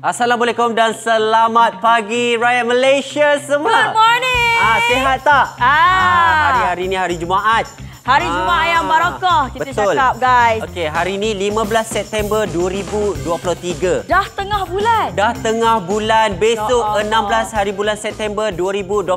Assalamualaikum dan selamat pagi rakyat Malaysia semua. Good morning. Ah, sihat tak? Ah, ah hari hari ini hari Jumaat. Hari ah. Jumaat yang barakah kita Betul. cakap guys. Okey, hari ini 15 September 2023. Dah tengah bulan. Dah tengah bulan. Besok ya Allah. 16 hari bulan September 2023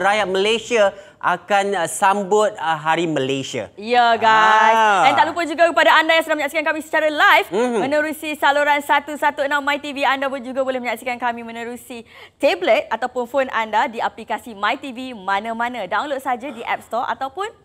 rakyat Malaysia akan uh, sambut uh, Hari Malaysia. Ya, guys. Ah. Dan ah. tak lupa juga kepada anda yang sedang menyaksikan kami secara live mm-hmm. menerusi saluran 116 MyTV. Anda pun juga boleh menyaksikan kami menerusi tablet ataupun phone anda di aplikasi MyTV mana-mana. Download saja di App Store ataupun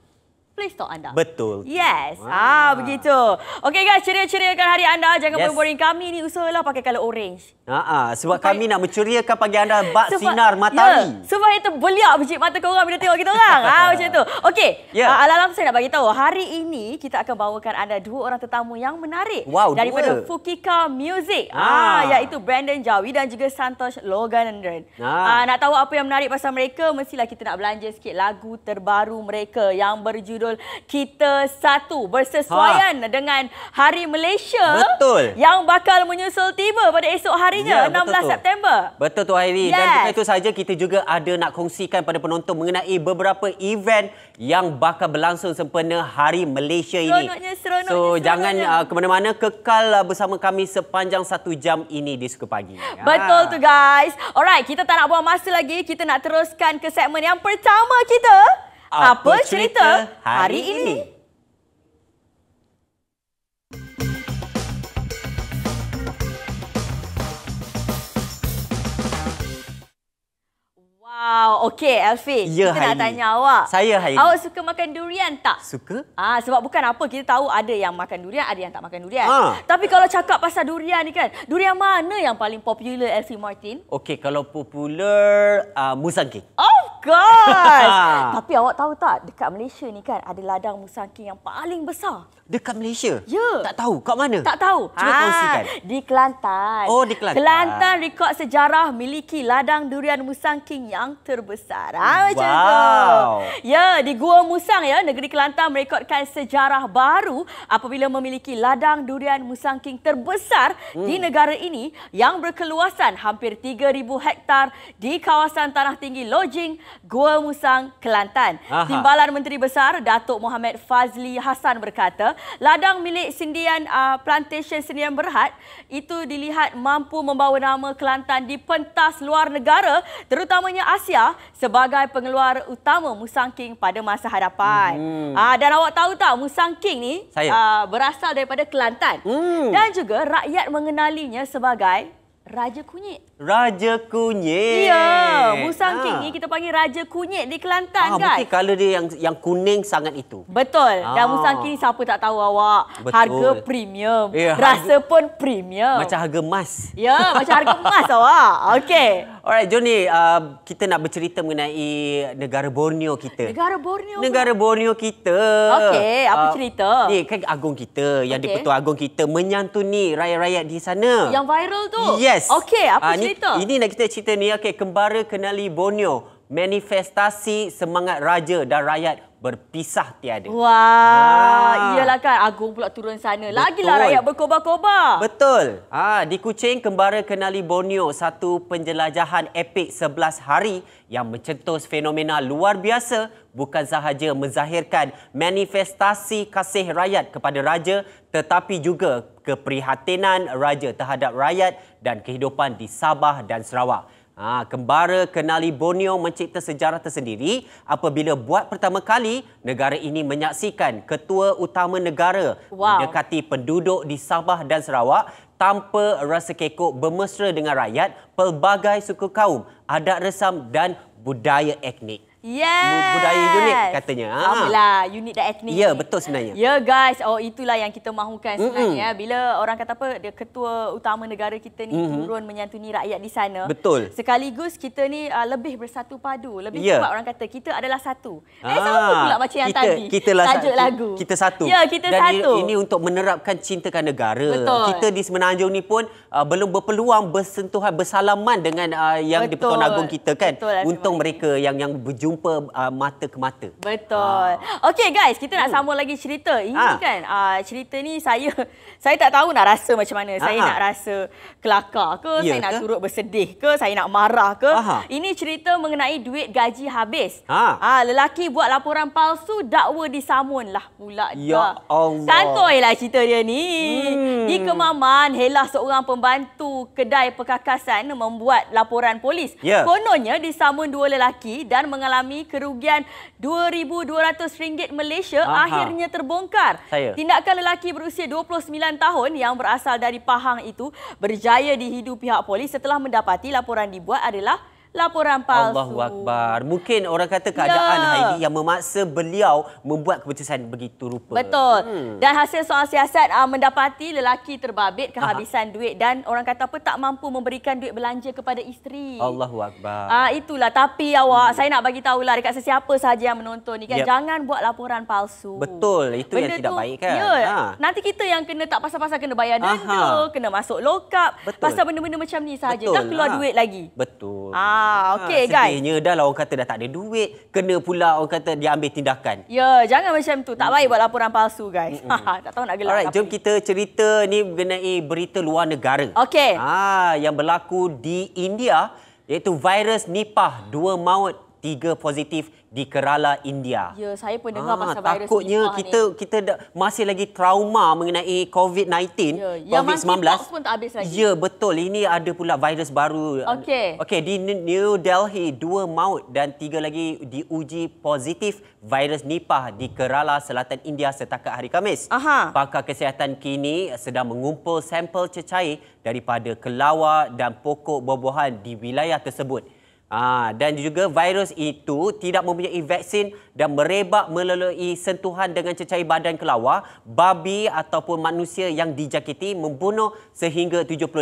Play Store anda. Betul. Yes. Wah. Ah begitu. Okey guys, ceria-ceriakan hari anda. Jangan yes. boring kami ni usahlah pakai color orange. Ha ah, sebab Supaya... kami nak menceriakan pagi anda bak Supaya... sinar matahari. Yeah. Sebab itu beliau biji mata kau orang bila tengok kita orang. ah macam tu. Okey. Yeah. Ah, Alalang saya nak bagi tahu hari ini kita akan bawakan anda dua orang tetamu yang menarik wow, daripada dua. Fukika Music. Ah. ah iaitu Brandon Jawi dan juga Santosh Logan Andren. Ah. ah nak tahu apa yang menarik pasal mereka mestilah kita nak belanja sikit lagu terbaru mereka yang berjudul Zul kita satu bersesuaian ha. dengan Hari Malaysia betul. yang bakal menyusul tiba pada esok harinya ya, 16 betul September. Betul tu Hairi yes. dan bukan itu saja kita juga ada nak kongsikan pada penonton mengenai beberapa event yang bakal berlangsung sempena Hari Malaysia ini. Seronoknya, seronoknya, so jangan uh, ke mana-mana kekal lah bersama kami sepanjang satu jam ini di suku pagi. Ah. Betul tu guys. Alright, kita tak nak buang masa lagi. Kita nak teruskan ke segmen yang pertama kita apa cerita hari ini? Wow, okey Alfie. Ya, kita nak tanya awak. Saya hari Awak suka makan durian tak? Suka. Ah, sebab bukan apa, kita tahu ada yang makan durian, ada yang tak makan durian. Ha. Tapi kalau cakap pasal durian ni kan, durian mana yang paling popular Alfie Martin? Okey, kalau popular, uh, musangking. Of course! Ah. Tapi awak tahu tak, dekat Malaysia ni kan, ada ladang musangking yang paling besar. Dekat Malaysia? Ya. Tak tahu, kat mana? Tak tahu. Cuba ha. kongsikan. Di Kelantan. Oh, di Kelantan. Kelantan rekod sejarah miliki ladang durian musangking yang musang terbesar. Ha, ah, wow. macam tu. Ya, di Gua Musang ya, negeri Kelantan merekodkan sejarah baru apabila memiliki ladang durian musang king terbesar hmm. di negara ini yang berkeluasan hampir 3000 hektar di kawasan tanah tinggi Lodging Gua Musang, Kelantan. Aha. Timbalan Menteri Besar Datuk Muhammad Fazli Hassan berkata, ladang milik sindian uh, plantation Sendirian Berhad itu dilihat mampu membawa nama Kelantan di pentas luar negara terutamanya As- Asia sebagai pengeluar utama Musang King pada masa hadapan. Hmm. Uh, dan awak tahu tak Musang King ni uh, berasal daripada Kelantan. Hmm. Dan juga rakyat mengenalinya sebagai Raja Kunyit. Raja Kunyit. Ya, Musang ha. King ni kita panggil Raja Kunyit di Kelantan, ha, guys. Betul, dia yang yang kuning sangat itu. Betul. Ha. Dan Musang King siapa tak tahu awak. Betul. Harga premium. Ya, harga... Rasa pun premium. Macam harga emas. Ya, macam harga emas awak. Okey. Alright, Johnny. Uh, kita nak bercerita mengenai negara Borneo kita. Negara Borneo? Negara pun. Borneo kita. Okey, apa uh, cerita? Ni kan agung kita, yang okay. di Petua Agung kita menyantuni rakyat-rakyat di sana. Yang viral tu? Yes. Yes. Okey, apa uh, cerita? Ini, nak kita cerita ni. Okey, kembara kenali Bonio Manifestasi semangat raja dan rakyat berpisah tiada. Wah, ha. iyalah kan Agung pula turun sana. Lagilah Betul. rakyat berkobar-kobar. Betul. Ah, di Kuching kembara kenali Borneo satu penjelajahan epik 11 hari yang mencetus fenomena luar biasa bukan sahaja menzahirkan manifestasi kasih rakyat kepada raja tetapi juga keprihatinan raja terhadap rakyat dan kehidupan di Sabah dan Sarawak. Ha, kembara kenali Borneo mencipta sejarah tersendiri apabila buat pertama kali negara ini menyaksikan ketua utama negara wow. mendekati penduduk di Sabah dan Sarawak tanpa rasa kekok bermesra dengan rakyat, pelbagai suku kaum, adat resam dan budaya etnik. Yes. Budaya unik katanya. Ah. Alhamdulillah, ha. unik dan etnik. Ya, betul sebenarnya. Ya, guys. Oh, itulah yang kita mahukan sebenarnya. Mm -hmm. Bila orang kata apa, dia ketua utama negara kita ni mm -hmm. turun menyantuni rakyat di sana. Betul. Sekaligus kita ni uh, lebih bersatu padu. Lebih ya. kuat orang kata. Kita adalah satu. Eh, ha. Ah. sama pula macam yang kita, tadi. Tajuk lagu. Kita satu. Ya, kita dan satu. Ini untuk menerapkan cintakan negara. Betul. Kita di Semenanjung ni pun uh, belum berpeluang bersentuhan, bersalaman dengan uh, yang betul. di Pertuan Agung kita kan. Betul. Untung mereka yang, yang berjumpa jumpa uh, mata ke mata. Betul. Ha. Okey guys, kita nak hmm. sambung lagi cerita. Ini ha. kan uh, cerita ni saya saya tak tahu nak rasa macam mana. Ha. Saya nak rasa kelakar ke, ya saya ke? nak turut bersedih ke, saya nak marah ke. Aha. Ini cerita mengenai duit gaji habis. Ha. Ah Ha, lelaki buat laporan palsu, dakwa disamun lah pula. Ya Allah. Santoy lah cerita dia ni. Hmm. Di Kemaman, helah seorang pembantu kedai perkakasan membuat laporan polis. Ya. Kononnya disamun dua lelaki dan mengalami mengalami kerugian RM2,200 Malaysia Aha. akhirnya terbongkar. Saya. Tindakan lelaki berusia 29 tahun yang berasal dari Pahang itu berjaya dihidu pihak polis setelah mendapati laporan dibuat adalah laporan palsu. Allahuakbar. Mungkin orang kata keadaan ya. Heidi yang memaksa beliau membuat keputusan begitu rupa. Betul. Hmm. Dan hasil soal siasat uh, mendapati lelaki terbabit kehabisan Aha. duit dan orang kata apa tak mampu memberikan duit belanja kepada isteri. Allahuakbar. Ah uh, itulah tapi awak hmm. saya nak bagi tahu tahulah dekat sesiapa sahaja yang menonton ni kan ya. jangan buat laporan palsu. Betul. Itu Benda yang tidak tu, baik kan. Ya. Ha. Nanti kita yang kena tak pasal-pasal kena bayar denda, kena masuk lokap. Pasal benda-benda macam ni sahaja Betul. dah keluar ha. duit lagi. Betul. Ah Ah, ah, okey guys. Sebenarnya dah lah orang kata dah tak ada duit, kena pula orang kata dia ambil tindakan. Ya, jangan macam tu. Tak baik buat laporan palsu guys. tak tahu nak gelak. Alright, jom kita cerita ni mengenai berita luar negara. Okey. Ah, yang berlaku di India iaitu virus Nipah dua maut tiga positif di Kerala India. Ya, saya pun dengar ha, pasal virus takutnya Nipah kita ni. kita da, masih lagi trauma mengenai COVID-19, ya, COVID-19. yang masih tak pun tak habis lagi. Ya, betul. Ini ada pula virus baru. Okey. Okey, di New Delhi dua maut dan tiga lagi diuji positif virus Nipah di Kerala Selatan India setakat hari Kamis. Aha. Pakar kesihatan kini sedang mengumpul sampel cecair daripada kelawar dan pokok buah-buahan di wilayah tersebut. Ah dan juga virus itu tidak mempunyai vaksin dan merebak melalui sentuhan dengan cecair badan kelawar, babi ataupun manusia yang dijakiti membunuh sehingga 75%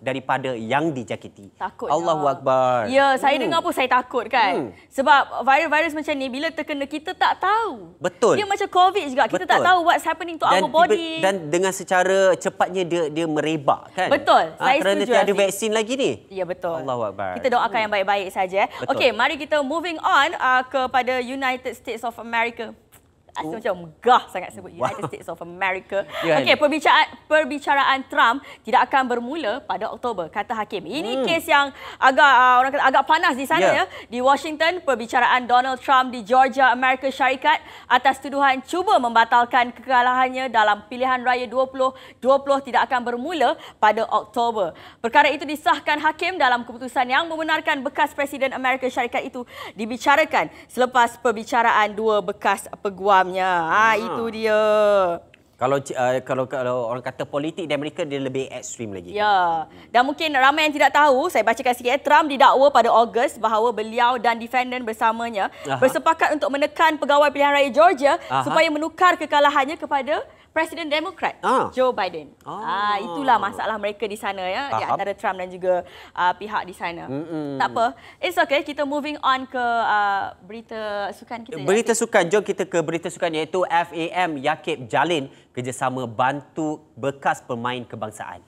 daripada yang dijakiti. Takut. Allahuakbar. Ya, saya hmm. dengar pun saya takut kan. Hmm. Sebab virus-virus macam ni bila terkena kita tak tahu. Betul. Dia macam COVID juga. Kita Betul. tak tahu what's happening to dan, our body. Dan dengan secara cepatnya dia dia merebak kan. Betul. Ha, saya kerana setuju. Kerana tiada vaksin lagi ni. Ya betul. Allahuakbar. Kita doakan hmm. yang baik baik-baik saja. Okey, mari kita moving on uh, kepada United States of America. Asyik macam megah sangat sebut wow. United States of America. Yeah, Okey, perbicaraan, perbicaraan Trump tidak akan bermula pada Oktober, kata hakim. Ini hmm. kes yang agak uh, orang kata agak panas di sana yeah. ya. Di Washington, perbicaraan Donald Trump di Georgia Amerika Syarikat atas tuduhan cuba membatalkan kekalahannya dalam pilihan raya 2020 tidak akan bermula pada Oktober. Perkara itu disahkan hakim dalam keputusan yang membenarkan bekas presiden Amerika Syarikat itu dibicarakan selepas perbicaraan dua bekas peguam dalamnya. Ha, ah, ah. ha. itu dia. Kalau, uh, kalau kalau orang kata politik di Amerika dia lebih ekstrim lagi. Ya. Dan mungkin ramai yang tidak tahu, saya bacakan sikit. Trump didakwa pada Ogos bahawa beliau dan defendant bersamanya Aha. bersepakat untuk menekan pegawai pilihan raya Georgia Aha. supaya menukar kekalahannya kepada Presiden Demokrat ah. Joe Biden. Ah. Ah, itulah masalah mereka di sana ya Tahap. di antara Trump dan juga uh, pihak di sana. Mm-mm. Tak apa. It's okay kita moving on ke uh, berita sukan kita. Ya? Berita ya? sukan jom kita ke berita sukan iaitu FAM Yakib Jalin kerjasama bantu bekas pemain kebangsaan.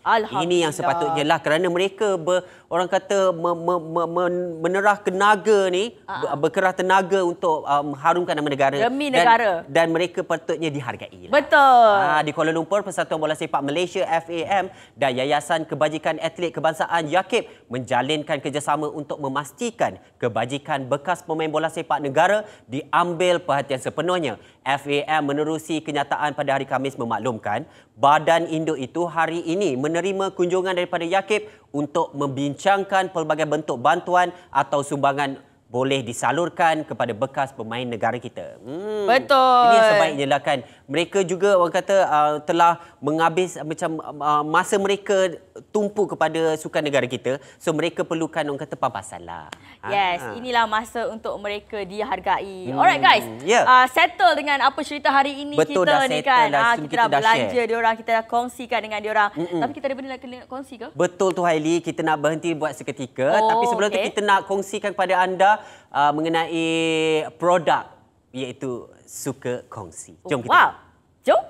Ini yang sepatutnya lah kerana mereka ber, orang kata me, me, me, me, menerah kenaga ni uh-huh. berkerah tenaga untuk uh, um, mengharumkan nama negara. Demi negara. Dan, dan mereka patutnya dihargai. Betul. Ha, di Kuala Lumpur, Persatuan Bola Sepak Malaysia FAM dan Yayasan Kebajikan Atlet Kebangsaan YAKIP menjalinkan kerjasama untuk memastikan kebajikan bekas pemain bola sepak negara diambil perhatian sepenuhnya. FAM menerusi kenyataan pada hari Khamis memaklumkan badan induk itu hari ini menerima kunjungan daripada YAKIP untuk membincangkan pelbagai bentuk bantuan atau sumbangan boleh disalurkan kepada bekas pemain negara kita. Hmm. Betul. Ini sebaiknya lah kan. Mereka juga orang kata uh, telah menghabis macam uh, masa mereka tumpu kepada sukan negara kita. So mereka perlukan orang kata papasan lah. Yes, ha. inilah masa untuk mereka dihargai. Hmm. Alright guys, yeah. Ya. uh, settle dengan apa cerita hari ini Betul, kita ni settle, kan. Dah, ah, kita, kita dah belanja diorang, kita dah kongsikan dengan diorang. Mm -mm. Tapi kita ada benda nak kongsi ke? Betul tu Haili, kita nak berhenti buat seketika. Oh, Tapi sebelum okay. tu kita nak kongsikan kepada anda uh, mengenai produk iaitu suka kongsi. Jom kita. Wow, jom.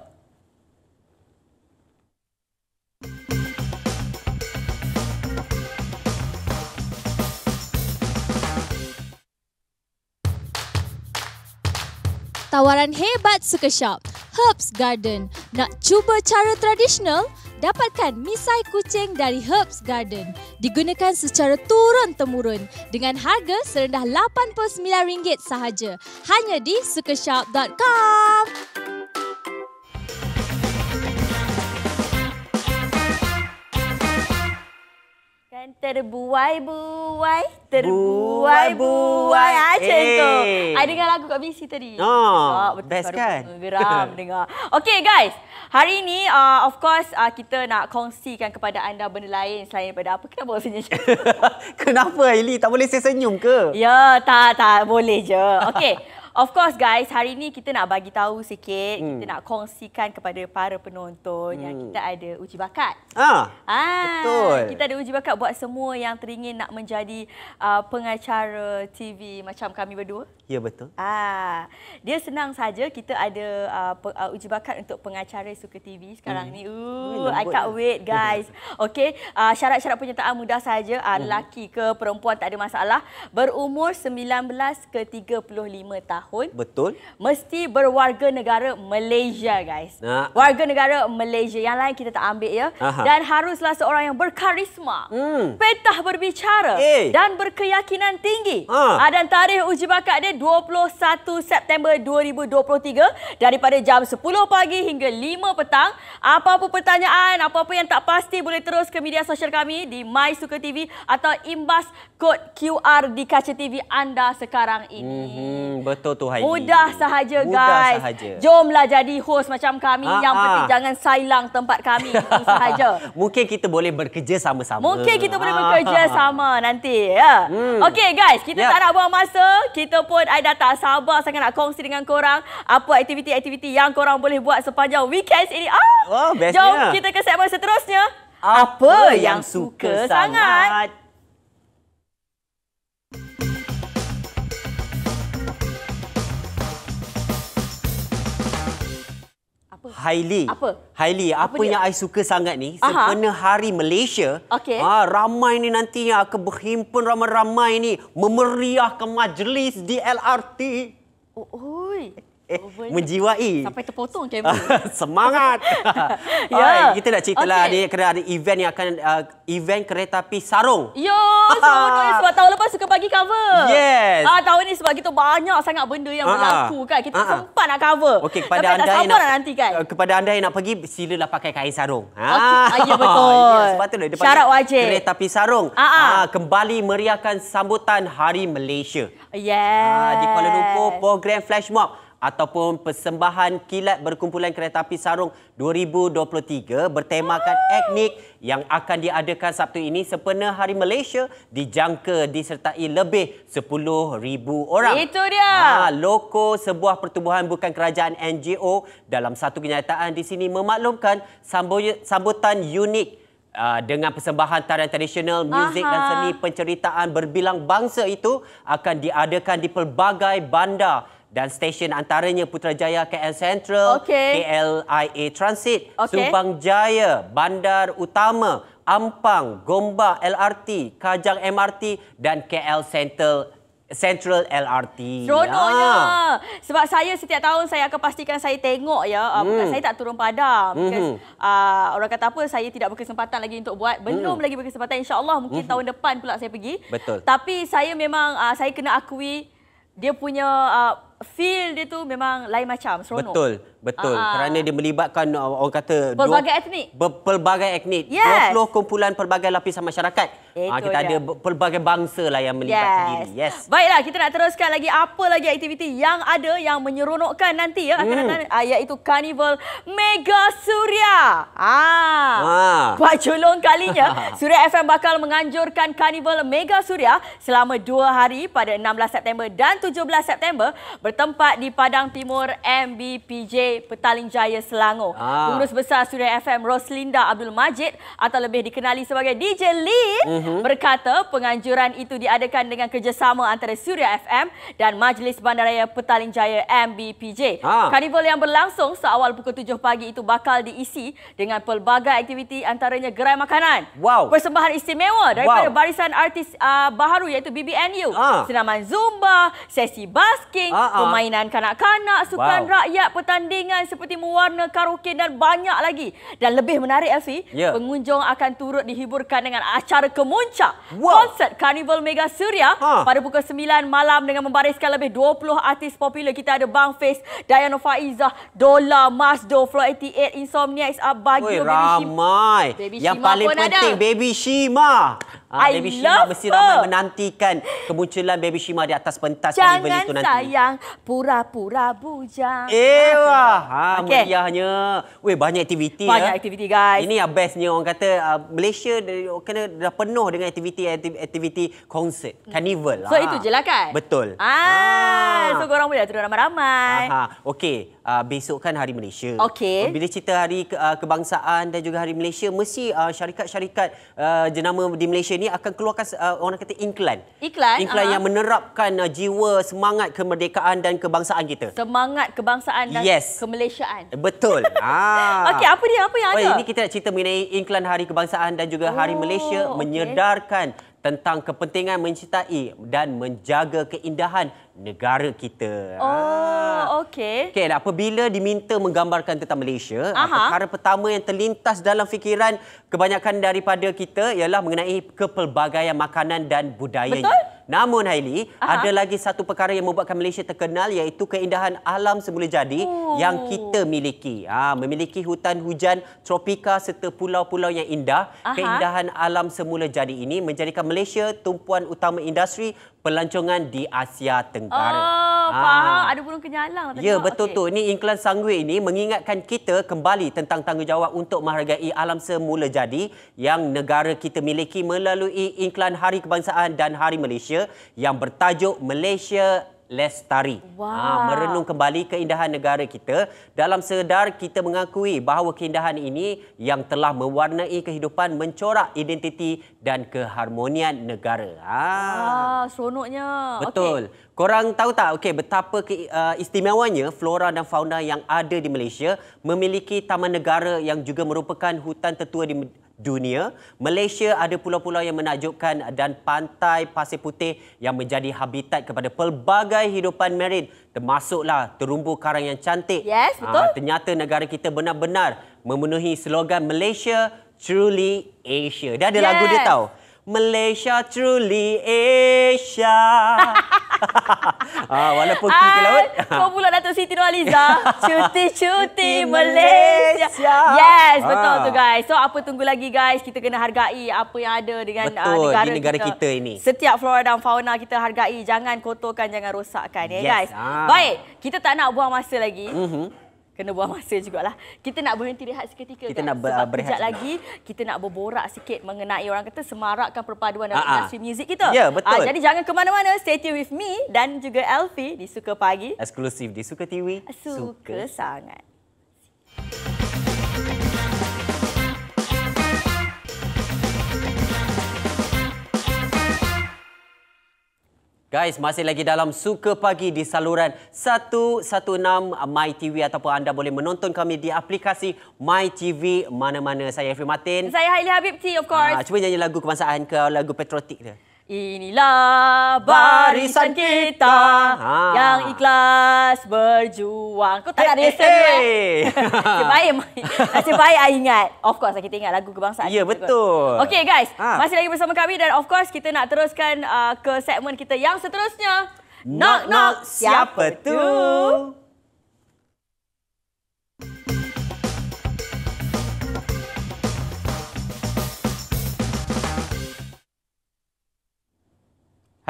tawaran hebat suka shop. Herbs Garden. Nak cuba cara tradisional? Dapatkan misai kucing dari Herbs Garden. Digunakan secara turun-temurun dengan harga serendah RM89 sahaja. Hanya di sukashop.com. Dan terbuai-buai, terbuai-buai ah, macam tu. Saya eh. ah, dengar lagu kat BC tadi. Oh, oh betul, best kan? Geram dengar. Okay guys, hari ini uh, of course uh, kita nak kongsikan kepada anda benda lain selain daripada apa. Kenapa awak senyum? Kenapa Aili? Tak boleh saya senyum ke? Ya, tak, tak. Boleh je. Okay. Of course guys, hari ini kita nak bagi tahu sikit, hmm. kita nak kongsikan kepada para penonton hmm. yang kita ada uji bakat. Ah. ah. Betul. Kita ada uji bakat buat semua yang teringin nak menjadi uh, pengacara TV macam kami berdua. Ya betul. Ah. Dia senang saja kita ada uh, pe- uh, uji bakat untuk pengacara suka TV sekarang hmm. ni. Ooh, I can't lah. wait guys. Okay, uh, syarat-syarat penyertaan mudah saja. Uh, hmm. Lelaki ke perempuan tak ada masalah. Berumur 19 ke 35 tahun tahun. Betul. Mesti berwarga negara Malaysia, guys. Nah. Warga negara Malaysia. Yang lain kita tak ambil, ya. Aha. Dan haruslah seorang yang berkarisma. Hmm. Petah berbicara. Hey. Eh. Dan berkeyakinan tinggi. Ha. Ah, dan tarikh uji bakat dia 21 September 2023. Daripada jam 10 pagi hingga 5 petang. Apa-apa pertanyaan, apa-apa yang tak pasti boleh terus ke media sosial kami di MySuka TV atau imbas kod QR di kaca TV anda sekarang ini. Hmm, betul. Toto tu hari Mudah sahaja Mudah guys. Mudah sahaja. Jomlah jadi host macam kami. Ha -ha. Yang ah. penting jangan sailang tempat kami. Itu sahaja. Mungkin kita boleh bekerja sama-sama. Mungkin kita ha -ha. boleh ah. bekerja sama nanti. Ya. Hmm. Okay guys. Kita yep. Ya. tak nak buang masa. Kita pun Aida tak sabar sangat nak kongsi dengan korang. Apa aktiviti-aktiviti yang korang boleh buat sepanjang weekend ini. Ah, oh, Jom kita ke segmen seterusnya. Apa, apa yang, yang suka, suka sangat? sangat? apa? Highly. Apa? Highly. Apa, apa yang saya suka sangat ni, sempena Aha. hari Malaysia, okay. ah, ha, ramai ni nantinya akan berhimpun ramai-ramai ni memeriahkan majlis di LRT. Oh, Oh. Oval. menjiwai. Sampai terpotong kamera. Semangat. ya. Ay, kita nak cerita lah okay. ada, ada event yang akan uh, event kereta api sarung. Yo, semua tu sebab tahun lepas suka bagi cover. Yes. Ah, tahun ni sebab kita banyak sangat benda yang uh berlaku kan. Kita uh sempat nak cover. Okey. kepada Tapi anda tak sabar nak, nak nanti kan. Eh, kepada anda yang nak pergi, silalah pakai kain sarung. Okay. Ah, ya, ya betul. Yeah, sebab tu lah. Syarat wajib. Kereta api sarung. Ah, uh kembali meriahkan sambutan Hari Malaysia. Yes. Uh, di Kuala Lumpur, program Flash Mob ataupun persembahan kilat berkumpulan kereta api sarung 2023 bertemakan etnik yang akan diadakan Sabtu ini sempena Hari Malaysia dijangka disertai lebih 10,000 orang. Itu dia. Ha, loko sebuah pertubuhan bukan kerajaan NGO dalam satu kenyataan di sini memaklumkan sambutan unik Uh, dengan persembahan tarian tradisional, muzik dan seni penceritaan berbilang bangsa itu akan diadakan di pelbagai bandar dan stesen antaranya Putrajaya KL Central, okay. KLIA Transit, okay. Subang Jaya, Bandar Utama, Ampang, Gombak LRT, Kajang MRT dan KL Central Central LRT. Seronoknya. Ya. Sebab saya setiap tahun saya akan pastikan saya tengok ya. Ah, hmm. Bukan saya tak turun padam. Hmm. uh, orang kata apa, saya tidak berkesempatan lagi untuk buat. Belum hmm. lagi berkesempatan. InsyaAllah mungkin hmm. tahun depan pula saya pergi. Betul. Tapi saya memang, uh, saya kena akui dia punya... Uh, feel dia tu memang lain macam, seronok. Betul, betul. Uh Kerana dia melibatkan uh, orang kata... Pelbagai etnik. Pelbagai etnik. Yes. 20 kumpulan pelbagai lapisan masyarakat. Ah, Itu kita dia. ada pelbagai bangsa lah yang melibatkan yes. diri. Yes. Baiklah, kita nak teruskan lagi apa lagi aktiviti yang ada yang menyeronokkan nanti ya. Hmm. Iaitu Carnival Mega Suria. Ah. ah. Pak kalinya, Suria FM bakal menganjurkan Carnival Mega Suria selama dua hari pada 16 September dan 17 September bertempat di Padang Timur MBPJ Petaling Jaya Selangor. Ah. Pengurus Besar Studio FM Roslinda Abdul Majid atau lebih dikenali sebagai DJ Lee uh-huh. Mhm. berkata penganjuran itu diadakan dengan kerjasama antara Suria FM dan Majlis Bandaraya Petaling Jaya MBPJ. Ah. Karnival yang berlangsung seawal pukul 7 pagi itu bakal diisi dengan pelbagai aktiviti antaranya gerai makanan, wow. persembahan istimewa daripada wow. barisan artis uh, baharu iaitu BBNU, ah. senaman Zumba, sesi basking, ah. ah permainan kanak-kanak, sukan wow. rakyat, pertandingan seperti mewarna, karaoke dan banyak lagi. Dan lebih menarik Elfi, yeah. pengunjung akan turut dihiburkan dengan acara kemuncak wow. konsert Carnival Mega Suria huh. Ha. pada pukul 9 malam dengan membariskan lebih 20 artis popular. Kita ada Bang Face, Diana Faizah, Dola, Masdo, Flo 88, Insomniacs, Abagio, Baby Shima. Ramai. Yang paling penting, Baby Shima. Ha, Baby love Shima mesti her. ramai menantikan kemunculan Baby Shima di atas pentas Jangan kali itu nanti. Jangan sayang pura-pura bujang. Eh wah, ha okay. meriahnya. Weh banyak aktiviti Banyak ya. aktiviti guys. Ini yang bestnya orang kata uh, Malaysia kena dah penuh dengan aktiviti aktiviti konsert, carnival. Hmm. So ha. itu ah, je lah kan? Betul. Ah, ha. so korang boleh lah turun ramai-ramai. Ha, okey uh, besok kan Hari Malaysia. Okey. Uh, bila cerita Hari uh, Kebangsaan dan juga Hari Malaysia, mesti uh, syarikat-syarikat uh, uh, jenama di Malaysia ni akan keluarkan uh, orang kata iklan. Iklan. Iklan uh -huh. yang menerapkan uh, jiwa semangat kemerdekaan dan kebangsaan kita. Semangat kebangsaan dan yes. kemalaysiaan. Betul. ah. Okey, apa dia? Apa yang oh, ada? Oh, ini kita nak cerita mengenai iklan Hari Kebangsaan dan juga Hari oh, Malaysia okay. menyedarkan tentang kepentingan mencintai dan menjaga keindahan negara kita. Ah. Oh. Okey. Okey, apabila diminta menggambarkan tentang Malaysia, Aha. perkara pertama yang terlintas dalam fikiran kebanyakan daripada kita ialah mengenai kepelbagaian makanan dan budaya. Betul. Namun Haili, ada lagi satu perkara yang membuatkan Malaysia terkenal iaitu keindahan alam semula jadi Ooh. yang kita miliki. Ha, memiliki hutan hujan tropika serta pulau-pulau yang indah. Aha. Keindahan alam semula jadi ini menjadikan Malaysia tumpuan utama industri pelancongan di Asia Tenggara. Oh, ha. faham. Ada burung kenyalang. Ya, betul okay. tu. Ini iklan Sangwe ini mengingatkan kita kembali tentang tanggungjawab untuk menghargai alam semula jadi yang negara kita miliki melalui iklan Hari Kebangsaan dan Hari Malaysia yang bertajuk Malaysia Lestari. Ha, wow. Ha, merenung kembali keindahan negara kita. Dalam sedar kita mengakui bahawa keindahan ini yang telah mewarnai kehidupan mencorak identiti dan keharmonian negara. Ha. Wow, seronoknya. Betul. Okay. Korang tahu tak okay, betapa ke, uh, istimewanya flora dan fauna yang ada di Malaysia memiliki taman negara yang juga merupakan hutan tertua di, dunia. Malaysia ada pulau-pulau yang menakjubkan dan pantai pasir putih yang menjadi habitat kepada pelbagai hidupan marin termasuklah terumbu karang yang cantik. Yes, ah, betul. Aa, ternyata negara kita benar-benar memenuhi slogan Malaysia Truly Asia. Dia ada yes. lagu dia tahu. Malaysia truly Asia. ah, walaupun pergi ah, laut. Kau pula Datuk Siti Nurhaliza. Cuti-cuti Malaysia. Malaysia. Yes, ah. betul ah. tu guys. So, apa tunggu lagi guys? Kita kena hargai apa yang ada dengan ah, betul, uh, negara, di negara kita. kita. ini. Setiap flora dan fauna kita hargai. Jangan kotorkan, jangan rosakkan. Ya, yes. Ya, guys. Ah. Baik, kita tak nak buang masa lagi. Mm -hmm kena buang masa juga lah. Kita nak berhenti rehat seketika kita kan? Nak ber- Sebab kejap lagi, kita nak berborak sikit mengenai orang kata semarakkan perpaduan dalam ah, ah. industri muzik kita. Ya, betul. Aa, ah, jadi jangan ke mana-mana, stay tuned with me dan juga Elfie di Suka Pagi. Eksklusif di Suka TV. Suka, Suka. sangat. Guys, masih lagi dalam Suka Pagi di saluran 116 MyTV ataupun anda boleh menonton kami di aplikasi MyTV mana-mana. Saya Efri Martin. Saya Haile Habib T, of course. Ha, cuba nyanyi lagu kebangsaan ke lagu patriotik dia. Inilah barisan kita ha. yang ikhlas berjuang. Kau tak hey, nak rasa hey, kan? Nasib baik, nasib baik I ingat. Of course, lah, kita ingat lagu kebangsaan. Ya, yeah, betul. Okay, guys. Ha. Masih lagi bersama kami dan of course, kita nak teruskan uh, ke segmen kita yang seterusnya. Knock, knock. knock. Siapa, siapa tu? tu?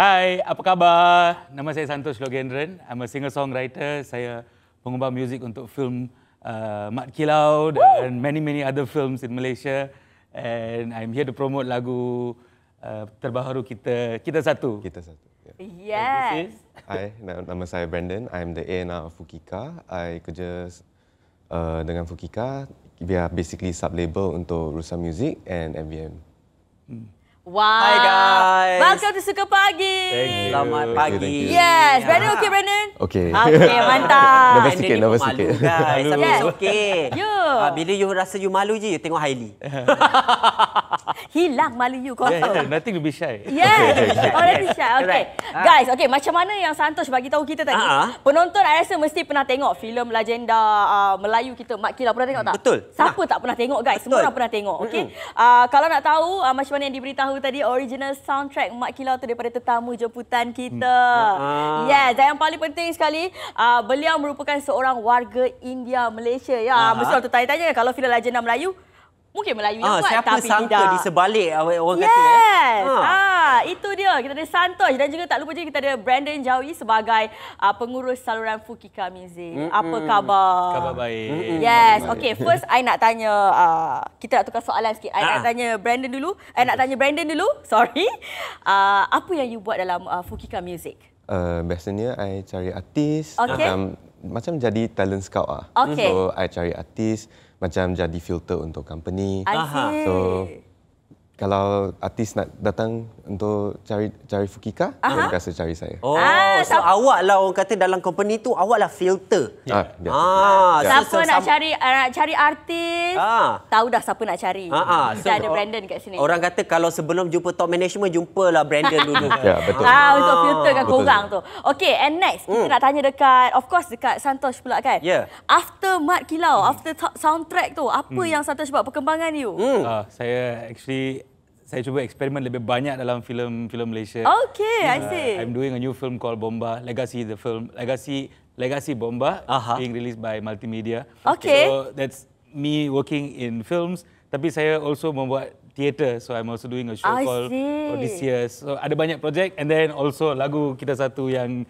Hai, apa khabar? Nama saya Santos Logendran. I'm a singer-songwriter. Saya pengubah muzik untuk film uh, Mat Kilau dan many many other films in Malaysia. And I'm here to promote lagu uh, terbaru kita, Kita Satu. Kita Satu. Ya. Yes. Hi, nama saya Brandon. I'm the A&R of Fukika. I kerja uh, dengan Fukika. We are basically sub-label untuk Rusa Music and MVM. Hmm. Wow. Hi guys. Welcome to Suka Pagi. Selamat pagi. Yes. Brandon okay, Brandon? Okay. Okay, mantap. Nervous sikit, nervous sikit. Malu guys. Malu. okay. you. Uh, bila you rasa you malu je, you tengok Hailey. Hilang malu you. Yeah, yeah, nothing to be shy. Yes. Already okay. shy. Okay. Ah. Guys, okay. Macam mana yang Santos bagi tahu kita tadi? Ah, Penonton, I rasa mesti pernah tengok filem legenda Melayu kita, Mak Kila. Pernah tengok tak? Betul. Siapa nah. tak pernah tengok, guys? Semua orang pernah tengok. Okay. kalau nak tahu macam mana yang diberitahu tadi original soundtrack Mak Kilau tu daripada tetamu jemputan kita. Hmm. Ah. Yes, ya, dan yang paling penting sekali, uh, beliau merupakan seorang warga India Malaysia. Ya, mesti orang tu tanya kalau filem legenda Melayu, Mungkin Melayu yang ah, buat siapa tapi sangka tidak. di sebalik ah, orang yes. kata eh. Yes. Ah. ah. itu dia. Kita ada Santosh dan juga tak lupa juga kita ada Brandon Jawi sebagai uh, pengurus saluran Fukika Mizi. Mm-hmm. Apa khabar? Khabar baik. Mm-hmm. Yes. Okay, first I nak tanya uh, kita nak tukar soalan sikit. I ah. nak tanya Brandon dulu. I nak tanya Brandon dulu. Sorry. Uh, apa yang you buat dalam uh, Fukika Music? Uh, biasanya I cari artis okay. macam macam jadi talent scout ah. Okay. So I cari artis macam jadi filter untuk company. I So kalau artis nak datang untuk cari cari Fukika, Aha. dia rasa cari saya. Oh, ah, so awak lah orang kata dalam company tu awaklah filter. Yeah. Ah, ya. ah yeah. siapa so, nak sama. cari uh, cari artis? Ah. Tahu dah siapa nak cari. Ha ah, ah. so, ada Brandon kat sini. Orang kata kalau sebelum jumpa top management jumpalah Brandon dulu. ya, yeah, betul. Ah, ah, untuk filter kan korang tu. Okay, and next hmm. kita nak tanya dekat of course dekat Santos pula kan. Yeah. After Mat Kilau, hmm. after soundtrack tu, apa hmm. yang Santos buat perkembangan you? Hmm. Uh, saya actually saya cuba eksperimen lebih banyak dalam filem-filem Malaysia. Okay, uh, I ah, see. I'm doing a new film called Bomba Legacy the film Legacy Legacy Bomba uh-huh. being released by Multimedia. Okay. So that's me working in films. Tapi saya also membuat theater, so I'm also doing a show I called see. Odysseus. So ada banyak projek. and then also lagu kita satu yang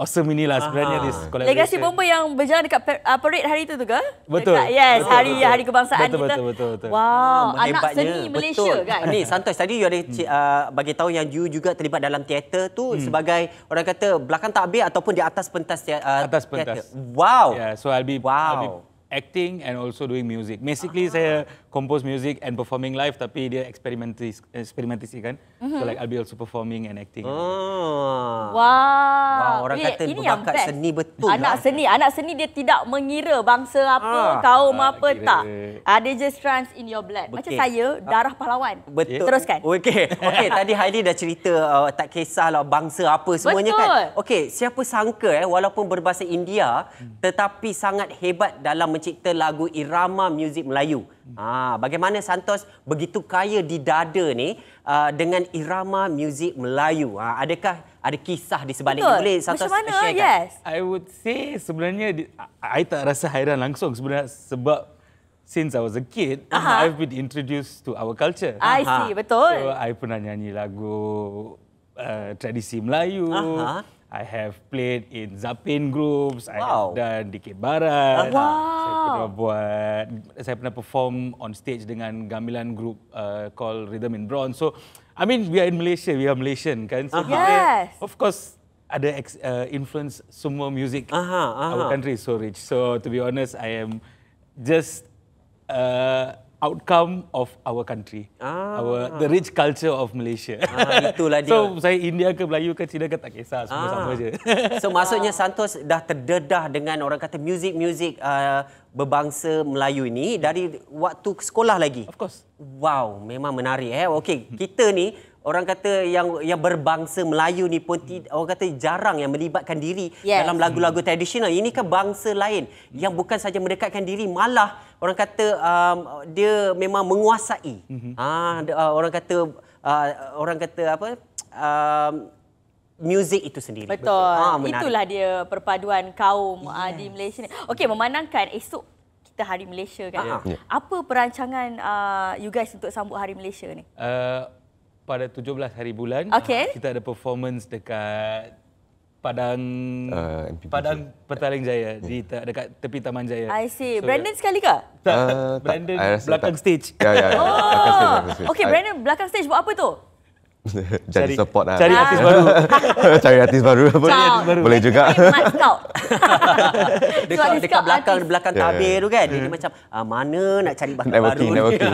awesome inilah Aha. sebenarnya this collaboration. Legasi bomba yang berjalan dekat parade hari itu tu ke? Betul. Dekat, yes, betul, hari betul. hari kebangsaan betul, kita. Betul betul betul. Wow, oh, anak seni Malaysia betul. kan. Ni Santos tadi you ada hmm. uh, bagi tahu yang you juga terlibat dalam teater tu hmm. sebagai orang kata belakang takbir ataupun di atas pentas uh, atas pentas. Teater. Wow. Yeah, so I'll be, wow. I'll be acting and also doing music. Basically Aha. saya compose music and performing live tapi dia eksperimentis eksperimentis kan. Mm-hmm. So mhm. like I'll be also performing and acting. Oh. Wow. wow. Orang Wait, kata ini yang best. seni betul. Anak lah. seni, anak seni dia tidak mengira bangsa apa, ah. kaum ah, apa kira. tak. Ada ah, just trans in your blood. Okay. Macam saya ah. darah pahlawan. Betul. Teruskan. Okey. Okey, tadi Heidi dah cerita uh, tak kisahlah bangsa apa semuanya kan. betul. kan. Okey, siapa sangka eh walaupun berbahasa India hmm. tetapi sangat hebat dalam mencipta lagu irama music Melayu. Ah, bagaimana Santos begitu kaya di dada ni uh, dengan irama muzik Melayu? Ha, adakah ada kisah di sebalik Betul. ini? Boleh Santos Macam mana? sharekan? Yes. I would say sebenarnya, I tak rasa hairan langsung sebenarnya sebab Since I was a kid, uh-huh. I've been introduced to our culture. I see, betul. So, I pernah nyanyi lagu uh, tradisi Melayu. Uh-huh. I have played in Zapin groups. Wow. I have done Dikit Barat. Ah, wow. Saya pernah buat, saya pernah perform on stage dengan gamelan group uh, called Rhythm in Bronze. So, I mean, we are in Malaysia. We are Malaysian, kan? So, uh-huh. yes. of course, ada uh, influence semua music uh-huh, uh-huh. our country is so rich. So, to be honest, I am just uh, outcome of our country. Ah. Our the rich culture of Malaysia. Ah, itulah dia. So saya India ke Melayu ke Cina ke tak kisah semua ah. sama je. So maksudnya Santos dah terdedah dengan orang kata music-music uh, berbangsa Melayu ini dari waktu sekolah lagi. Of course. Wow, memang menarik eh. Okey, hmm. kita ni orang kata yang yang berbangsa Melayu ni pun hmm. orang kata jarang yang melibatkan diri yes. dalam lagu-lagu hmm. tradisional. Ini kan bangsa lain yang bukan saja mendekatkan diri malah orang kata um, dia memang menguasai. Hmm. Ah ha, uh, orang kata uh, orang kata apa um, Muzik itu sendiri. Betul. Ha, Itulah dia perpaduan kaum uh, yes. di Malaysia. Okey, memandangkan esok kita Hari Malaysia kan. Uh-huh. Apa perancangan uh, you guys untuk sambut Hari Malaysia ni? Uh, pada 17 hari bulan okay. Ah, kita ada performance dekat Padang uh, Padang Petaling Jaya yeah. di te, dekat tepi Taman Jaya. I see. So, Brandon sekali ke? Uh, Brandon tak, belakang tak. stage. Ya yeah, ya. Yeah, ya. yeah. oh. Okay, Brandon belakang stage buat apa tu? Jadi cari support lah. Cari artis ah. baru. cari artis baru. boleh artis baru. Boleh juga. dekat dekat, dekat belakang belakang ya. yeah. tabir tu kan. Yeah. Dia hmm. macam ah, mana nak cari bakat networking, baru. Networking.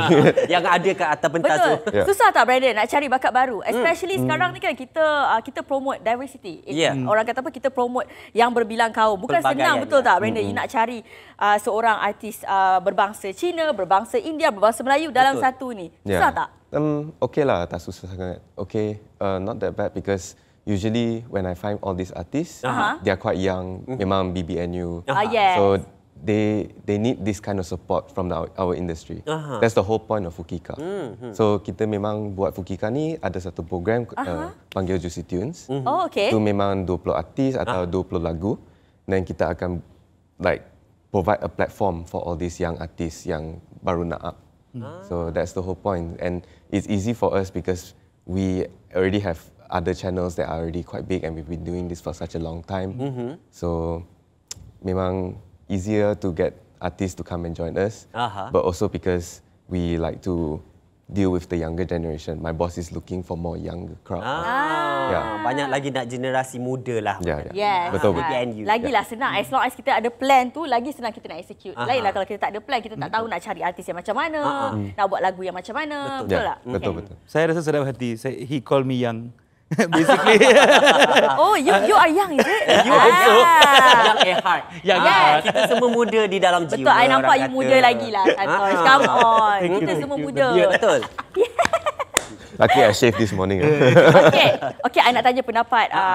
yang ada kat atas pentas Betul. tu. Ya. Yeah. Susah tak Brandon nak cari bakat baru. Hmm. Especially hmm. sekarang ni kan kita uh, kita promote diversity. Yeah. Hmm. Orang kata apa kita promote yang berbilang kaum. Bukan senang betul tak Brandon mm-hmm. nak cari uh, seorang artis uh, berbangsa Cina, berbangsa India, berbangsa Melayu dalam betul. satu ni. Ya. Susah yeah. tak? Um, okay lah, tak susah sangat. Okay, uh, not that bad because usually when I find all these artists, uh-huh. uh-huh. they are quite young, mm-hmm. memang BBNU. Uh-huh. Ah, uh, ah, yes. So they they need this kind of support from the, our industry. Uh-huh. That's the whole point of Fukika. Mm-hmm. So kita memang buat Fukika ni ada satu program uh, uh-huh. uh, panggil Juicy Tunes. Mm-hmm. Oh, okay. Tu memang 20 artis atau ah. uh-huh. 20 lagu dan kita akan like provide a platform for all these young artists yang baru nak up. Mm. So that's the whole point. And it's easy for us because we already have other channels that are already quite big and we've been doing this for such a long time. Mm -hmm. So memang easier to get artists to come and join us, uh -huh. but also because we like to deal with the younger generation. My boss is looking for more younger crowd. Ah. ah. Yeah. Banyak lagi nak generasi muda lah. Yeah, yeah. Yes. Betul, ah, betul. BNU. Lagilah yeah. senang. As long as kita ada plan tu, lagi senang kita nak execute. Uh-huh. Lainlah kalau kita tak ada plan, kita tak tahu nak cari artis yang macam mana, uh-huh. nak buat lagu yang macam mana. Betul, betul yeah. tak? Betul, okay. betul. Saya rasa sedap hati. he call me young. basically. oh, you you are young, is it? You also. Ah. Young at heart. Young yes. heart. Kita semua muda di dalam jiwa. Betul, I nampak you kata. muda lagi lah. Ah. Come on. Kita semua muda. betul. Lucky I shave this morning. Ah. Eh, eh, eh. Okay, okay, I nak tanya pendapat uh, ah.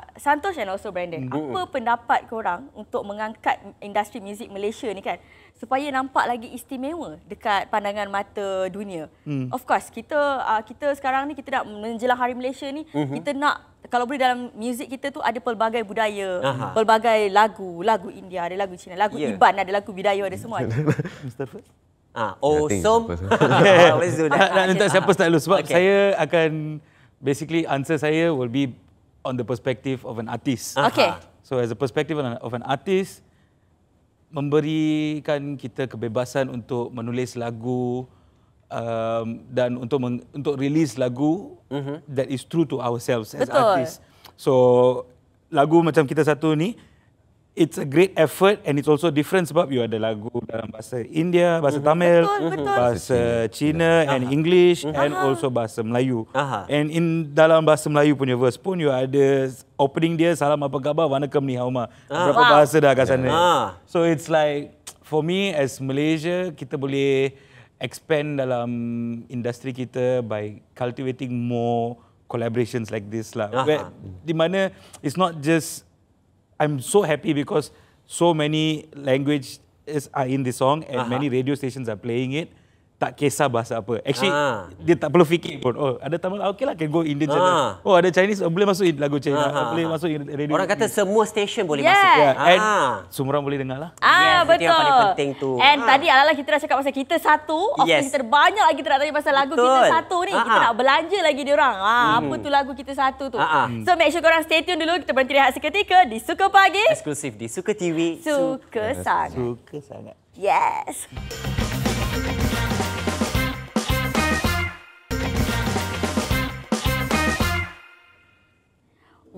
ah, Santos and also Brandon. Hmm. Apa hmm. pendapat korang untuk mengangkat industri muzik Malaysia ni kan? supaya nampak lagi istimewa dekat pandangan mata dunia. Hmm. Of course, kita uh, kita sekarang ni kita nak menjelang Hari Malaysia ni, uh-huh. kita nak kalau boleh dalam muzik kita tu ada pelbagai budaya, Aha. pelbagai lagu, lagu India, ada lagu Cina, lagu yeah. Iban, ada lagu Bidayuh, ada semua. Mr. First. Ah, awesome. Uh, ah, okay. Nak minta siapa start dulu sebab okay. saya akan basically answer saya will be on the perspective of an artist. Okay. So as a perspective of an artist memberikan kita kebebasan untuk menulis lagu um, dan untuk meng, untuk release lagu mm-hmm. that is true to ourselves Betul. as artists. So lagu macam kita satu ni it's a great effort and it's also different sebab you ada lagu dalam bahasa India, bahasa mm-hmm. Tamil, betul, betul. bahasa Cina Aha. and English mm-hmm. Aha. and also bahasa Melayu. Aha. And in dalam bahasa Melayu punya verse pun you ada opening dia salam apa khabar wana kem ni hauma. Ah. Berapa wow. bahasa dah kat sana. Yeah. Ah. So it's like for me as Malaysia kita boleh expand dalam industri kita by cultivating more collaborations like this lah. di mana it's not just I'm so happy because so many languages are in the song and uh -huh. many radio stations are playing it. tak kisah bahasa apa. Actually, ha. dia tak perlu fikir pun. Oh, ada Tamil, ah, okey lah, can go Indian ha. Oh, ada Chinese, oh, boleh masuk lagu China. Ha. Boleh masuk radio. Orang kata semua stesen boleh yeah. masuk. Yeah. And semua orang boleh dengar lah. Ah, yes, betul. Itu yang paling penting tu. And ha. tadi alalah kita dah cakap pasal kita satu. Yes. Of kita banyak lagi kita nak tanya pasal lagu betul. kita satu ni. Ha. Kita nak belanja lagi dia orang. Ha, hmm. Apa tu lagu kita satu tu. Ha. Ha. So, make sure korang stay tune dulu. Kita berhenti rehat seketika di Suka Pagi. Eksklusif di Suka TV. Suka, Suka sangat. Suka sangat. Yes.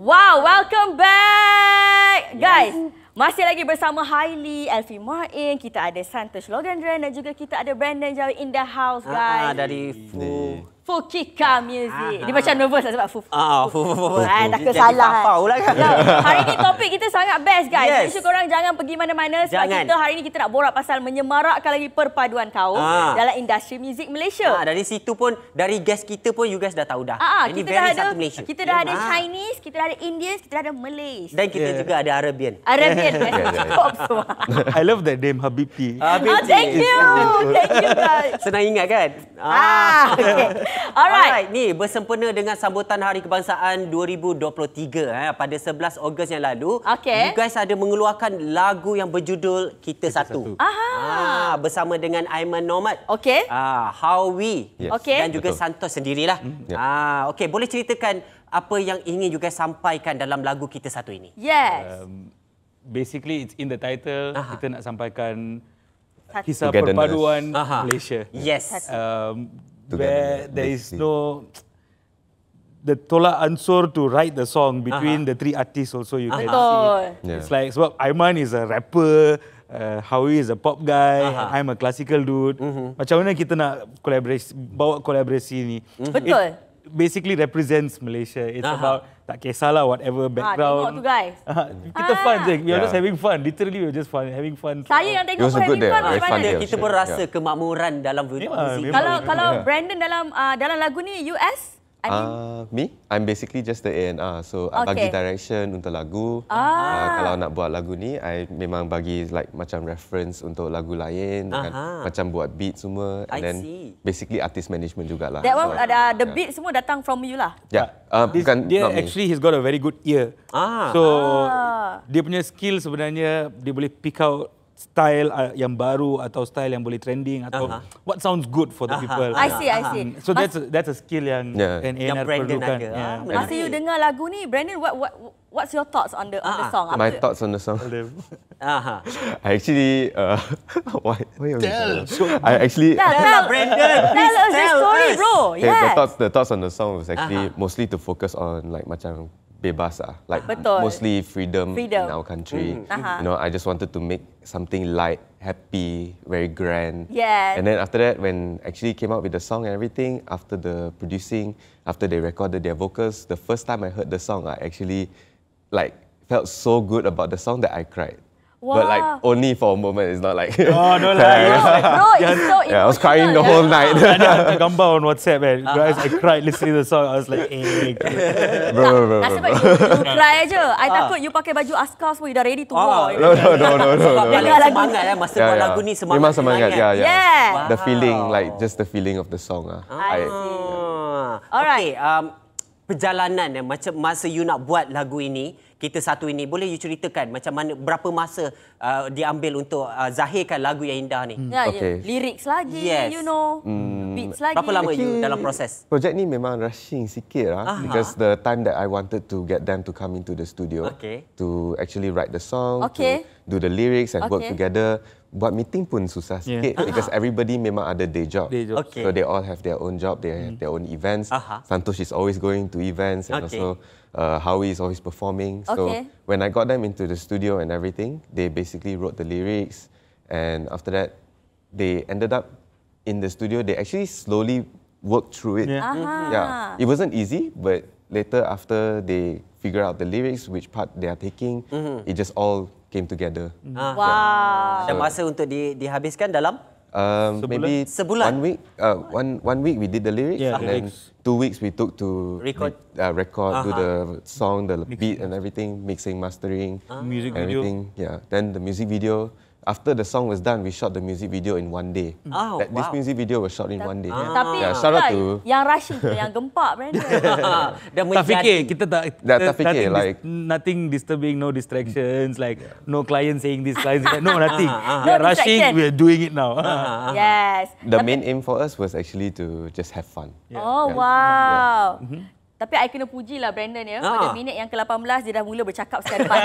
Wow, welcome back. Guys, masih lagi bersama Hailey, Alfie Martin, kita ada Santosh Logandran dan juga kita ada Brandon Jawi in the house, ah, guys. Ah, dari Fu. Fukika Music. Ah, Dia ah. macam nervous lah sebab Fuf. Ah, Fuf. Ah, takut salah. Kan. Lah ya, kan. Nah, hari ni topik kita sangat best guys. Yes. Jadi korang jangan pergi mana-mana. Sebab jangan. kita hari ni kita nak borak pasal menyemarakkan lagi perpaduan kaum ah. dalam industri muzik Malaysia. Ah, dari situ pun, dari guest kita pun you guys dah tahu dah. Ah, ah, kita dah ada, Malaysia. kita dah yeah, ada Chinese, kita dah ada Indians, kita dah ada Malays. Dan kita yeah. juga ada Arabian. Arabian. I love that name, Habibi. Oh, thank you. Thank you guys. Senang ingat kan? ah, ah. okay. Alright. Alright. Ni bersempena dengan sambutan Hari Kebangsaan 2023 eh, pada 11 Ogos yang lalu. Okay. You guys ada mengeluarkan lagu yang berjudul Kita, Kita Satu. Satu. Ah, bersama dengan Aiman Nomad. Okay. Ah, How We. Yes. Okay. Dan juga Santos sendirilah. Mm, yeah. ah, okay. Boleh ceritakan apa yang ingin you guys sampaikan dalam lagu Kita Satu ini? Yes. Um, Basically it's in the title Aha. kita nak sampaikan kisah perpaduan Malaysia. Yes. Um, together. Where there is no the tolak ansur to write the song between uh -huh. the three artists also you uh -huh. can see. Yeah. It's like sebab Aiman is a rapper, uh, Howie is a pop guy, uh -huh. I'm a classical dude. Mm -hmm. Macam mana kita nak kolaborasi bawa kolaborasi ni? Mm -hmm. Betul. It basically represents Malaysia. It's uh -huh. about tak kisahlah whatever ah, background. Ha, tengok tu guys. Ah, kita ha. fun je. We are just having fun. Literally we are just fun. Having fun. Saya yang tengok pun having day. fun. Yeah, fun kita pun rasa yeah. kemakmuran dalam video yeah, music. kalau memang, kalau Brandon dalam uh, dalam lagu ni US, I mean, uh, me? I'm basically just the A&R. So, okay. I bagi direction untuk lagu. Ah. Uh, kalau nak buat lagu ni, I memang bagi like macam reference untuk lagu lain. Dengan, macam buat beat semua. And I then, see. Basically, artist management jugalah. That one, so, uh, the beat yeah. semua datang from you lah? Ya. Yeah. Uh, bukan, dia, not me. Actually, he's got a very good ear. Ah. So, ah. dia punya skill sebenarnya, dia boleh pick out style uh, yang baru atau style yang boleh trending atau uh-huh. what sounds good for the uh-huh. people. I see, I see. So that's a, that's a skill yang yeah. an A&R perlukan. Yeah. Ah, Masa you dengar lagu ni, Brandon, what what what's your thoughts on the uh-huh. the ah, ah. song? My Apa? thoughts on the song. Uh-huh. I actually uh, why, why tell. I actually tell, tell lah, Brandon. Tell us tell story, bro. Yeah. Okay, the thoughts the thoughts on the song was actually uh-huh. mostly to focus on like macam bebas ah. Like Betul. mostly freedom, freedom in our country. Mm. You uh-huh. know, I just wanted to make something light, happy, very grand. Yeah. And then after that, when actually came out with the song and everything, after the producing, after they recorded their vocals, the first time I heard the song, I actually like felt so good about the song that I cried. Wow. But like only for a moment, it's not like. Oh no! lah. no, no, it's yeah. so. Yeah, I was crying the whole night. I got a on WhatsApp, man. Uh-huh. Guys, I cried listening to the song. I was like, eh. bro, bro, bro, bro. bro. cry aja. I ah. takut you pakai baju askar, so you dah ready to go. Oh. Ah. No, no, no, no, no. no, no. Jaga lagu ni. Eh. Masa yeah, lagu ni semangat. Memang semangat, yeah, yeah. yeah. Wow. The feeling, like just the feeling of the song. Ah. ah. I, see. Ah. Alright. Okay, um, perjalanan eh. macam masa you nak buat lagu ini, kita Satu ini. Boleh you ceritakan macam mana berapa masa uh, diambil untuk uh, zahirkan lagu yang indah ni? Hmm. Ya, okay. ya. Lyrics lagi, yes. you know. Hmm. Beats lagi. Berapa lama okay. you dalam proses? Projek ni memang rushing sikit lah. Aha. Because the time that I wanted to get them to come into the studio okay. to actually write the song, okay. to do the lyrics and okay. work together. Buat meeting pun susah sikit yeah. because everybody memang ada day job. Day job. Okay. So they all have their own job, they have mm. their own events. Aha. Santosh is always going to events and okay. also uh, how he's always performing. Okay. So when I got them into the studio and everything, they basically wrote the lyrics. And after that, they ended up in the studio. They actually slowly worked through it. Yeah. Uh-huh. yeah. It wasn't easy, but later after they figure out the lyrics, which part they are taking, mm-hmm. it just all came together. Mm. Ah. Wow. Yeah. Dan masa untuk di, dihabiskan dalam? Um, sebulan? Maybe sebulan. one week. Uh, one one week we did the lyrics. Yeah, and lyrics. two weeks we took to record, re- uh, record uh-huh. do the song, the Mix- beat and everything, mixing, mastering, uh-huh. music everything. video. Yeah, then the music video after the song was done, we shot the music video in one day. Mm. Oh, that, wow. This music video was shot in one day. Ah. Tapi yeah, shout out kan, to yang Rashid, yang gempak Dan menjadi. Tak fikir, kita tak, da, tak fikir, nothing, like, dis- nothing disturbing, no distractions, like yeah. no client saying this, client saying no, nothing. Ah, ah, ah. no yeah, rushing, we are doing it now. yes. The main aim for us was actually to just have fun. Yeah. Oh, yeah. wow. Yeah. Mm-hmm. Tapi I kena puji lah Brandon ya. Pada ha. minit yang ke-18 dia dah mula bercakap sekali depan.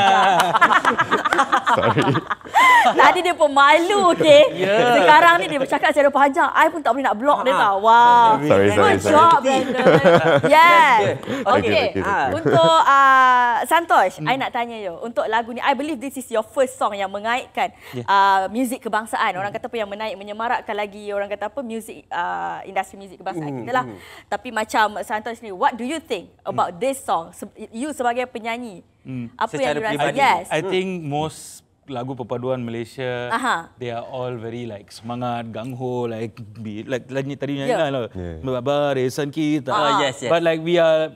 Tadi dia pun malu okay. Yeah. Sekarang ni dia bercakap secara panjang. I pun tak boleh nak block ha. dia ah. tau. Wow. Sorry, Good sorry. job Brandon. yes. Okay. okay. okay. Ah, untuk uh, Santosh, hmm. I nak tanya you. Untuk lagu ni, I believe this is your first song yang mengaitkan yeah. uh, muzik kebangsaan. Orang kata apa yang menaik, menyemarakkan lagi. Orang kata apa, muzik uh, industri muzik kebangsaan mm. kita lah. Mm. Tapi macam Santosh ni, what do you think about hmm. this song? You sebagai penyanyi, hmm. apa Secara yang you rasa? Yes. I think most lagu perpaduan Malaysia, uh-huh. they are all very like semangat, gangho, like be, like lagi like, tadi yang yeah. lah, yeah. resan kita. Uh, yes, yes. But like we are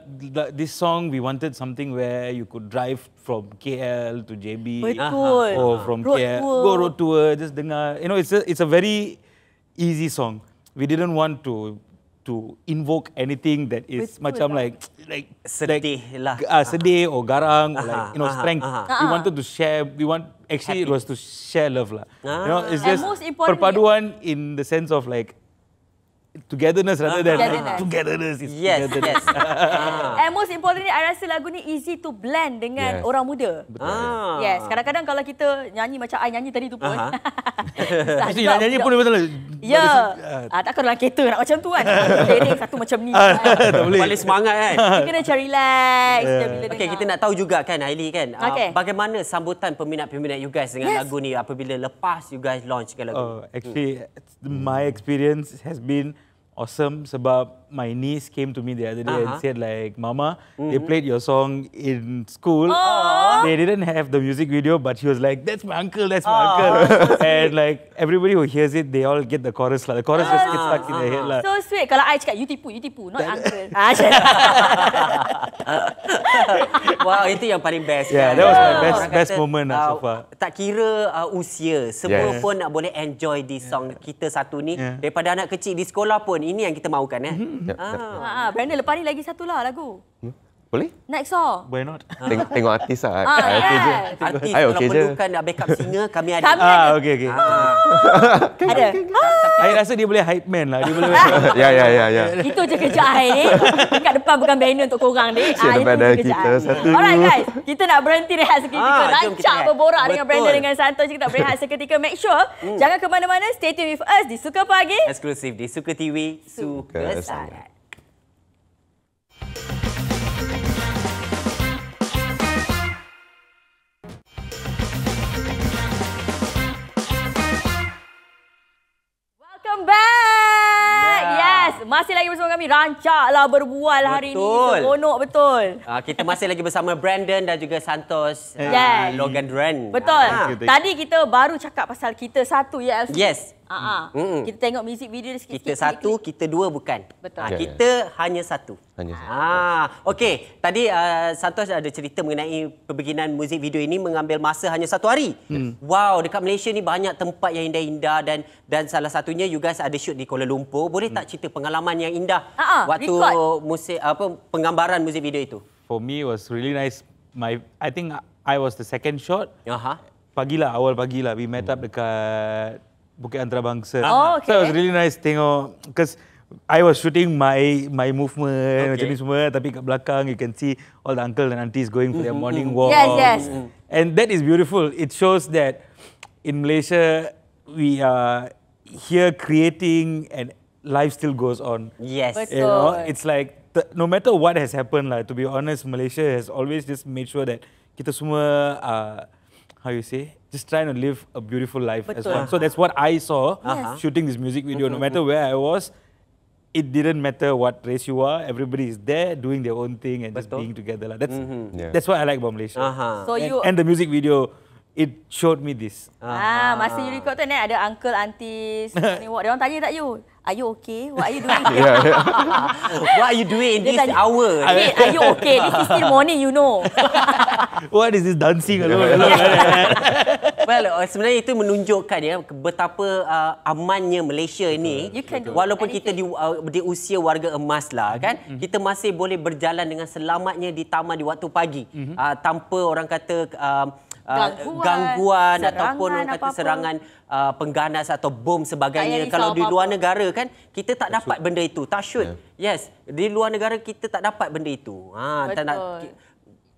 this song, we wanted something where you could drive from KL to JB, Betul. or from road KL tour. go road tour, just dengar. You know, it's a, it's a very easy song. We didn't want to to invoke anything that is Betul macam lah. like like sedih like, lah uh, sedih uh or garang uh-huh. or like you know uh-huh. strength uh-huh. we wanted to share we want actually Happy. it was to share love lah uh-huh. you know it's ah. just perpaduan in the sense of like togetherness rather than togetherness, togetherness is yes, togetherness. Yes. And most importantly, I rasa lagu ni easy to blend dengan yes. orang muda. Betul. Ah. Yes, kadang-kadang kalau kita nyanyi macam I nyanyi tadi tu pun. Mesti nak nyanyi pun betul. Ya, ah, takkan dalam kereta nak macam tu kan. Training satu macam ni. Tak boleh. Balik semangat kan. kena cari relax. Yeah. Okay, kita nak tahu juga kan Aili kan. Ah, okay. Uh, bagaimana sambutan peminat-peminat you guys dengan yes. lagu ni apabila lepas you guys launch ke lagu? Oh, actually, hmm. my experience has been awesome sebab my niece came to me the other day uh-huh. and said like, Mama, mm-hmm. they played your song in school. Aww. They didn't have the music video, but she was like, That's my uncle, that's my Aww. uncle. and like everybody who hears it, they all get the chorus. Like, lah. the chorus uh-huh. just gets stuck uh in their head. Ah. Like. Lah. So sweet. Kalau I cakap, you tipu, you tipu, not uncle. Ah, wow, itu yang paling best. Yeah, kan? that was yeah. my best best kata, moment lah, uh, so far. Tak kira uh, usia, semua yeah. pun nak boleh enjoy this song kita satu ni. Yeah. Daripada anak kecil di sekolah pun, ini yang kita mahukan. Eh? Mm-hmm. Hmm. Ya, ah. Ya, ya, ah. ah, Brandon, lepas ni lagi satu lah lagu. Boleh? Next oh. Why not? Teng- tengok artis lah. Ah, yes. Ah, okay yeah. je. Artis okay kalau perlukan nak backup singer, kami ada. Kami ah, ada. Okay, okay. Ah. okay. Ada? Ah. Saya rasa dia boleh hype man lah. Dia boleh. ya, ya, ya. ya. Itu je kerja saya ni. Dekat depan bukan banner untuk korang ni. Cik ah, kepada kita satu. Alright guys. Kita nak berhenti rehat seketika. Ah, Rancak berborak dengan Brandon dengan Santo. Kita nak berehat seketika. Make sure. Hmm. Jangan ke mana-mana. Stay tuned with us di Suka Pagi. Exclusive di Suka TV. Suka, Suka Sangat. Sangat. masih lagi bersama kami rancaklah berbual betul. hari ini seronok betul uh, kita masih lagi bersama Brandon dan juga Santos yes. uh, Logan Duran betul ah. tadi kita baru cakap pasal kita satu ya yes Uh-huh. uh Kita tengok music video sikit-sikit. Kita sikit, satu, klik. kita dua bukan. Betul. Yeah, ya, ya. kita yeah. hanya satu. Hanya satu. Ah, Okey, tadi uh, ah, Santos ada cerita mengenai pembikinan music video ini mengambil masa hanya satu hari. Hmm. Wow, dekat Malaysia ni banyak tempat yang indah-indah dan dan salah satunya you guys ada shoot di Kuala Lumpur. Boleh hmm. tak cerita pengalaman yang indah uh-huh. waktu musik apa penggambaran music video itu? For me was really nice. My I think I was the second shot. Aha. Uh-huh. Pagilah awal pagilah we met up dekat Bukit Antarabangsa. Ah. Oh, okay. So it was really nice tengok. Because I was shooting my my movement okay. macam ni semua. Tapi kat belakang, you can see all the uncle and aunties going for their mm-hmm. morning walk. Yes, yes. Mm-hmm. And that is beautiful. It shows that in Malaysia, we are here creating and life still goes on. Yes. You know, it's like, no matter what has happened, lah. to be honest, Malaysia has always just made sure that kita semua, uh, how you say, just trying to live a beautiful life Betul. as well. So that's what I saw uh-huh. shooting this music video. No matter where I was, it didn't matter what race you are. Everybody is there doing their own thing and Betul. just being together. Lah. That's mm-hmm. yeah. that's what I like about Malaysia. Uh-huh. So and, you and the music video it showed me this. Ah, ah masa you record tu ni ada uncle, aunties, ni what dia orang tanya tak you? Are you okay? What are you doing? yeah, yeah. what are you doing in this tanya, hour? Hey, are you okay? This is still morning, you know. what is this dancing? well, uh, sebenarnya itu menunjukkan ya betapa uh, amannya Malaysia ini. Walaupun kita di, uh, di usia warga emas lah kan, mm-hmm. kita masih boleh berjalan dengan selamatnya di taman di waktu pagi mm-hmm. uh, tanpa orang kata uh, gangguan, gangguan ataupun orang kata serangan uh, pengganas atau bom sebagainya kalau di luar negara kan kita tak, tak dapat shoot. benda itu tak shoot yeah. yes di luar negara kita tak dapat benda itu ha tak nak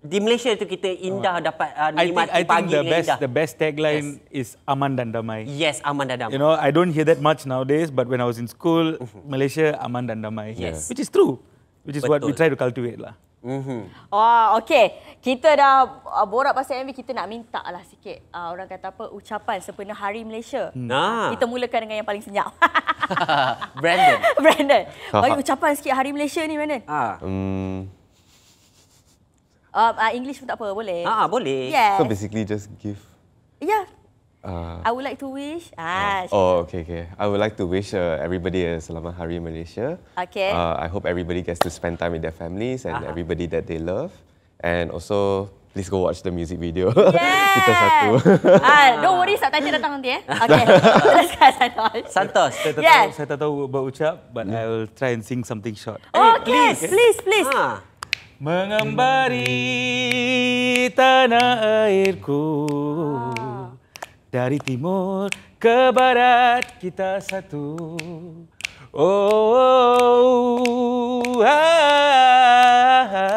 di Malaysia itu kita indah oh. dapat uh, nikmati pagi ini. I think the best the best tagline yes. is aman dan damai. Yes, aman dan damai. You know, I don't hear that much nowadays, but when I was in school, mhm. Malaysia aman dan damai. Yes, which is true, which is Betul. what we try to cultivate lah. Mm-hmm. Oh, ah, okay. Kita dah ah, borak pasal MV, kita nak minta lah sikit. Uh, orang kata apa, ucapan sempena Hari Malaysia. Hmm. Nah. Kita mulakan dengan yang paling senyap. Brandon. Brandon. Bagi ucapan sikit Hari Malaysia ni, Brandon. Ah. Um. Uh, uh, English pun tak apa, boleh? Ah, boleh. Yes. So basically just give. Yeah, Uh, I would like to wish. Ah, ah. oh, okay, okay. I would like to wish uh, everybody a Selamat Hari Malaysia. Okay. Uh, I hope everybody gets to spend time with their families and uh-huh. everybody that they love. And also, please go watch the music video. Yeah. Kita satu. Ah, don't worry, saya tanya datang nanti. Eh. Okay. Santos. Saya tak tahu, saya tak tahu berucap, but hmm. I will try and sing something short. Oh, eh, okay. please, eh. please, please. Ah. Mengembari tanah airku. Ah. Dari timur ke barat kita satu. Oh, oh, oh ha, ha, ha.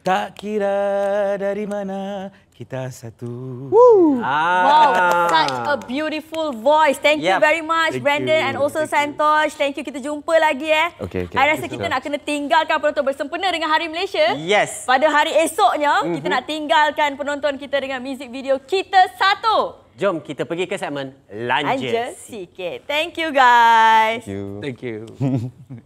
tak kira dari mana kita satu. Woo. Ah. Wow, such a beautiful voice. Thank yep. you very much Thank Brandon you. and also Thank Santosh. You. Thank you kita jumpa lagi eh. Okay, okay. I rasa Thank kita nak kena tinggalkan penonton bersempena dengan Hari Malaysia. Yes. Pada hari esoknya mm-hmm. kita mhm. nak tinggalkan penonton kita dengan music video Kita Satu. Jom kita pergi ke segmen Lanjut sikit. Thank you guys. Thank you. Thank you.